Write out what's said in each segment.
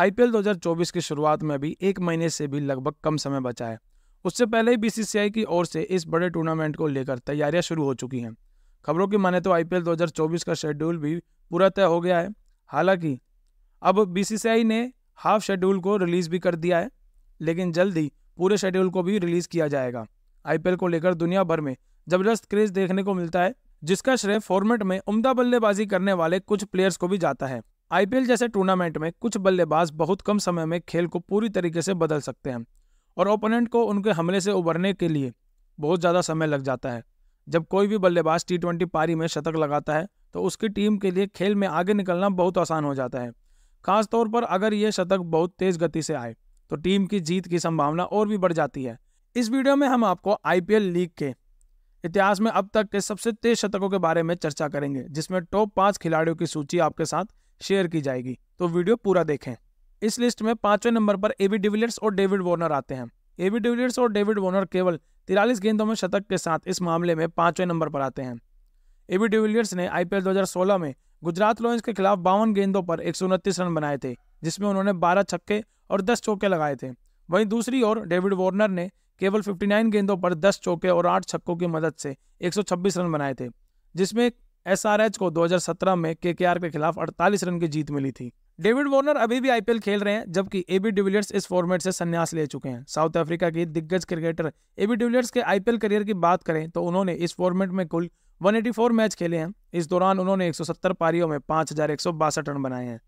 IPL 2024 की शुरुआत में भी एक महीने से भी लगभग कम समय बचा है उससे पहले ही बीसीसीआई की ओर से इस बड़े टूर्नामेंट को लेकर तैयारियां शुरू हो चुकी हैं खबरों की माने तो आईपीएल 2024 का शेड्यूल भी पूरा तय हो गया है हालांकि अब बीसीसीआई ने हाफ शेड्यूल को रिलीज़ भी कर दिया है लेकिन जल्द ही पूरे शेड्यूल को भी रिलीज़ किया जाएगा आईपीएल को लेकर दुनिया भर में ज़बरदस्त क्रेज़ देखने को मिलता है जिसका श्रेय फॉर्मेट में उम्दा बल्लेबाजी करने वाले कुछ प्लेयर्स को भी जाता है आईपीएल जैसे टूर्नामेंट में कुछ बल्लेबाज बहुत कम समय में खेल को पूरी तरीके से बदल सकते हैं और ओपोनेंट को उनके हमले से उबरने के लिए बहुत ज़्यादा समय लग जाता है जब कोई भी बल्लेबाज टी ट्वेंटी पारी में शतक लगाता है तो उसकी टीम के लिए खेल में आगे निकलना बहुत आसान हो जाता है खासतौर पर अगर ये शतक बहुत तेज़ गति से आए तो टीम की जीत की संभावना और भी बढ़ जाती है इस वीडियो में हम आपको आईपीएल लीग के इतिहास में अब तक के सबसे तेज शतकों के बारे में चर्चा करेंगे जिसमें टॉप पाँच खिलाड़ियों की सूची आपके साथ शेयर की जाएगी तो वीडियो पूरा देखें इस लिस्ट में पांचवें नंबर पर एवी डिविलियर्स और डेविड वॉर्नर आते हैं एवी डिविलियर्स और डेविड वॉर्नर केवल तिरालीस गेंदों में शतक के साथ इस मामले में पांचवें नंबर पर आते हैं एवी डिविलियर्स ने आईपीएल 2016 में गुजरात लॉयंस के खिलाफ बावन गेंदों पर एक रन बनाए थे जिसमें उन्होंने बारह छक्के और दस चौके लगाए थे वहीं दूसरी ओर डेविड वार्नर ने केवल 59 गेंदों पर 10 चौके और 8 छक्कों की मदद से 126 रन बनाए थे जिसमें एसआरएच को 2017 में केकेआर के खिलाफ 48 रन की जीत मिली थी डेविड वार्नर अभी भी आईपीएल खेल रहे हैं जबकि एबी डिविलियर्स इस फॉर्मेट से संन्यास ले चुके हैं साउथ अफ्रीका के दिग्गज क्रिकेटर एबी डिविलियर्स के आईपीएल करियर की बात करें तो उन्होंने इस फॉर्मेट में कुल 184 मैच खेले हैं इस दौरान उन्होंने 170 पारियों में पाँच रन बनाए हैं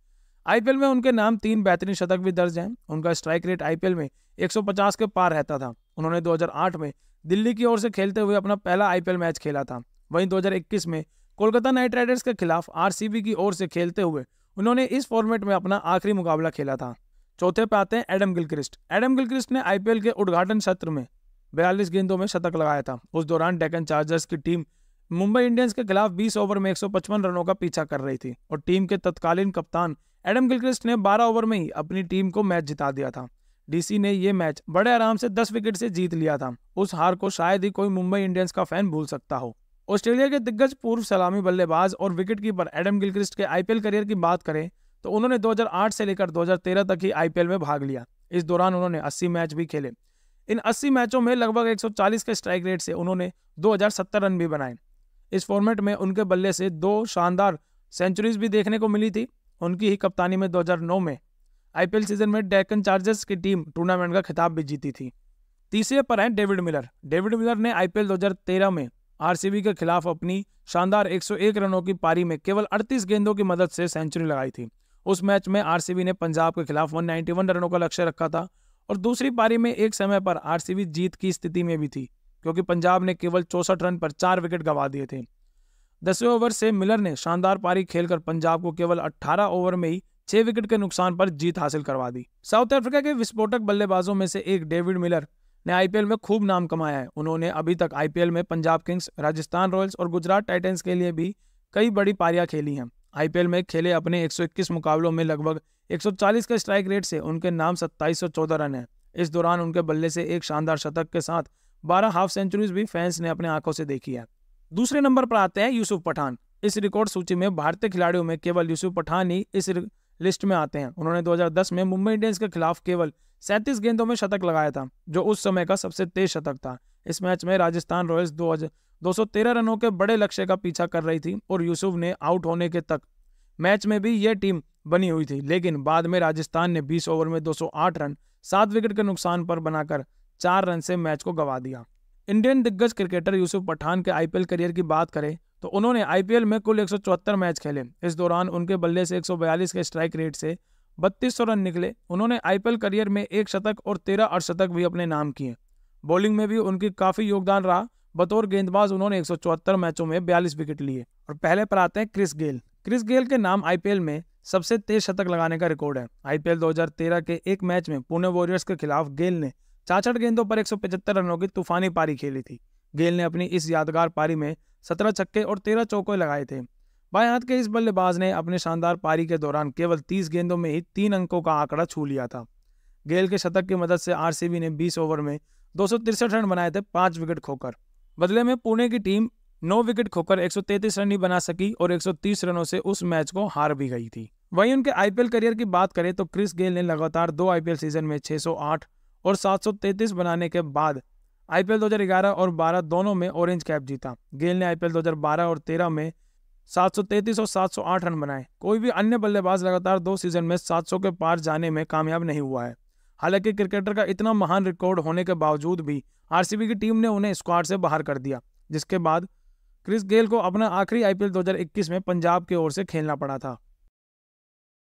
आईपीएल में उनके नाम तीन बेहतरीन शतक भी दर्ज हैं उनका स्ट्राइक रेट आईपीएल में 150 के पार रहता था उन्होंने 2008 में दिल्ली की ओर से खेलते हुए अपना पहला आईपीएल मैच खेला था वहीं 2021 में कोलकाता नाइट राइडर्स के खिलाफ आर की ओर से खेलते हुए उन्होंने इस फॉर्मेट में अपना आखिरी मुकाबला खेला था चौथे पे आते हैं एडम गिलक्रिस्ट एडम गिलक्रिस्ट ने आईपीएल के उद्घाटन सत्र में बयालीस गेंदों में शतक लगाया था उस दौरान डेकन चार्जर्स की टीम मुंबई इंडियंस के खिलाफ 20 ओवर में 155 रनों का पीछा कर रही थी और टीम के तत्कालीन कप्तान एडम गिलक्रिस्ट ने 12 ओवर में ही अपनी टीम को मैच जिता दिया था डीसी ने ये मैच बड़े आराम से 10 विकेट से जीत लिया था उस हार को शायद ही कोई मुंबई इंडियंस का फैन भूल सकता हो ऑस्ट्रेलिया के दिग्गज पूर्व सलामी बल्लेबाज और विकेट कीपर एडम गिलक्रिस्ट के आईपीएल करियर की बात करें तो उन्होंने 2008 से लेकर 2013 तक ही आईपीएल में भाग लिया इस दौरान उन्होंने 80 मैच भी खेले इन 80 मैचों में लगभग 140 के स्ट्राइक रेट से उन्होंने 2070 रन भी बनाए इस फॉर्मेट में उनके बल्ले से दो शानदार सेंचुरीज भी देखने को मिली थी उनकी ही कप्तानी में 2009 में आईपीएल सीजन में डेकन चार्जर्स की टीम टूर्नामेंट का खिताब भी जीती थी तीसरे पर हैं डेविड मिलर डेविड मिलर ने आईपीएल 2013 में आरसीबी के खिलाफ अपनी शानदार 101 रनों की पारी में केवल 38 गेंदों की मदद से सेंचुरी लगाई थी उस मैच में आरसीबी ने पंजाब के खिलाफ 191 रनों का लक्ष्य रखा था और दूसरी पारी में एक समय पर आरसीबी जीत की स्थिति में भी थी क्योंकि पंजाब ने केवल चौसठ रन पर चार विकेट गंवा दिए थे दसवें ओवर से मिलर ने शानदार पारी खेलकर पंजाब को केवल 18 ओवर में ही छह विकेट के नुकसान पर जीत हासिल करवा दी साउथ अफ्रीका के विस्फोटक बल्लेबाजों में से एक डेविड मिलर ने आईपीएल में खूब नाम कमाया है उन्होंने अभी तक आईपीएल में पंजाब किंग्स राजस्थान रॉयल्स और गुजरात टाइटन्स के लिए भी कई बड़ी पारियां खेली हैं आईपीएल में खेले अपने 121 मुकाबलों में लगभग 140 के स्ट्राइक रेट से उनके नाम सत्ताईस रन है इस दौरान उनके बल्ले से एक शानदार शतक के साथ बारह हाफ सेंचुरीज भी फैंस ने अपने आंखों से देखी है दूसरे नंबर पर आते हैं यूसुफ पठान इस रिकॉर्ड सूची में भारतीय खिलाड़ियों में केवल यूसुफ पठान ही इस लिस्ट में आते हैं उन्होंने 2010 में मुंबई इंडियंस के खिलाफ केवल 37 गेंदों में शतक लगाया था जो उस समय का सबसे तेज शतक था इस मैच में राजस्थान रॉयल्स दो हजार रनों के बड़े लक्ष्य का पीछा कर रही थी और यूसुफ ने आउट होने के तक मैच में भी यह टीम बनी हुई थी लेकिन बाद में राजस्थान ने 20 ओवर में 208 रन सात विकेट के नुकसान पर बनाकर चार रन से मैच को गवा दिया इंडियन दिग्गज क्रिकेटर यूसुफ पठान के आईपीएल करियर की बात करें तो उन्होंने आईपीएल में कुल एक मैच खेले इस दौरान उनके बल्ले से एक के स्ट्राइक रेट से बत्तीस रन निकले उन्होंने आईपीएल करियर में एक शतक और तेरह अर्धशतक भी अपने नाम किए बॉलिंग में भी उनकी काफ़ी योगदान रहा बतौर गेंदबाज उन्होंने एक मैचों में बयालीस विकेट लिए और पहले पर आते हैं क्रिस गेल क्रिस गेल के नाम आईपीएल में सबसे तेज शतक लगाने का रिकॉर्ड है आईपीएल 2013 के एक मैच में पुणे वॉरियर्स के खिलाफ गेल ने छाछठ गेंदों पर एक रनों की तूफानी पारी खेली थी गेल ने अपनी इस यादगार पारी में सत्रह छक्के और तेरह चौके लगाए थे बाएं हाथ के इस बल्लेबाज ने अपने शानदार पारी के दौरान केवल तीस गेंदों में ही तीन अंकों का आंकड़ा छू लिया था गेल के शतक की मदद से आरसीबी ने बीस ओवर में दो रन बनाए थे पांच विकेट खोकर बदले में पुणे की टीम नौ विकेट खोकर 133 रन ही बना सकी और 130 रनों से उस मैच को हार भी गई थी वहीं उनके आईपीएल करियर की बात करें तो क्रिस गेल ने लगातार दो आईपीएल सीजन में 608 और 733 बनाने के बाद आईपीएल 2011 और 12 दोनों में ऑरेंज कैप जीता गेल ने आईपीएल 2012 और 13 में 733 और 708 रन बनाए कोई भी अन्य बल्लेबाज लगातार दो सीजन में 700 के पार जाने में कामयाब नहीं हुआ है हालांकि क्रिकेटर का इतना महान रिकॉर्ड होने के बावजूद भी आरसीबी की टीम ने उन्हें स्क्वाड से बाहर कर दिया जिसके बाद क्रिस गेल को अपना आखिरी आईपीएल 2021 में पंजाब की ओर से खेलना पड़ा था